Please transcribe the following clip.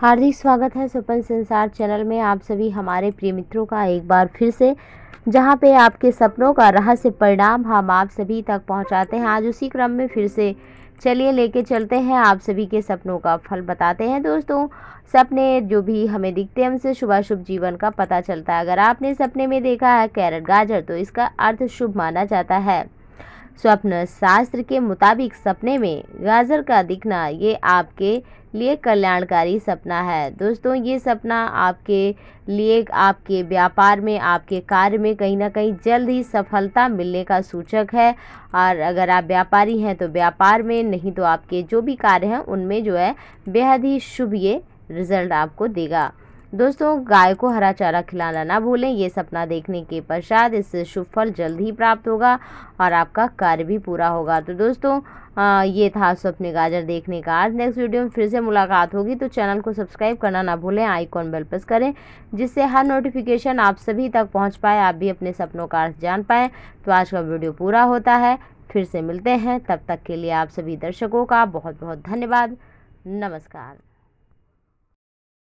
हार्दिक स्वागत है स्वपन संसार चैनल में आप सभी हमारे प्रिय मित्रों का एक बार फिर से जहां पे आपके सपनों का रहस्य परिणाम हम आप सभी तक पहुंचाते हैं आज उसी क्रम में फिर से चलिए लेके चलते हैं आप सभी के सपनों का फल बताते हैं दोस्तों सपने जो भी हमें दिखते हैं उनसे शुभ शुभ जीवन का पता चलता है अगर आपने सपने में देखा है कैरेट गाजर तो इसका अर्थ शुभ माना जाता है स्वप्न शास्त्र के मुताबिक सपने में गाजर का दिखना ये आपके लिए कल्याणकारी सपना है दोस्तों ये सपना आपके लिए आपके व्यापार में आपके कार्य में कहीं ना कहीं जल्द ही सफलता मिलने का सूचक है और अगर आप व्यापारी हैं तो व्यापार में नहीं तो आपके जो भी कार्य हैं उनमें जो है बेहद ही शुभ ये रिज़ल्ट आपको देगा दोस्तों गाय को हरा चारा खिलाना ना भूलें ये सपना देखने के पश्चात इससे शुभ फल जल्द ही प्राप्त होगा और आपका कार्य भी पूरा होगा तो दोस्तों आ, ये था स्वप्न गाजर देखने का आज नेक्स्ट वीडियो में फिर से मुलाकात होगी तो चैनल को सब्सक्राइब करना ना भूलें आइकॉन बेल प्रेस करें जिससे हर नोटिफिकेशन आप सभी तक पहुँच पाए आप भी अपने सपनों का अर्थ जान पाएँ तो आज का वीडियो पूरा होता है फिर से मिलते हैं तब तक के लिए आप सभी दर्शकों का बहुत बहुत धन्यवाद नमस्कार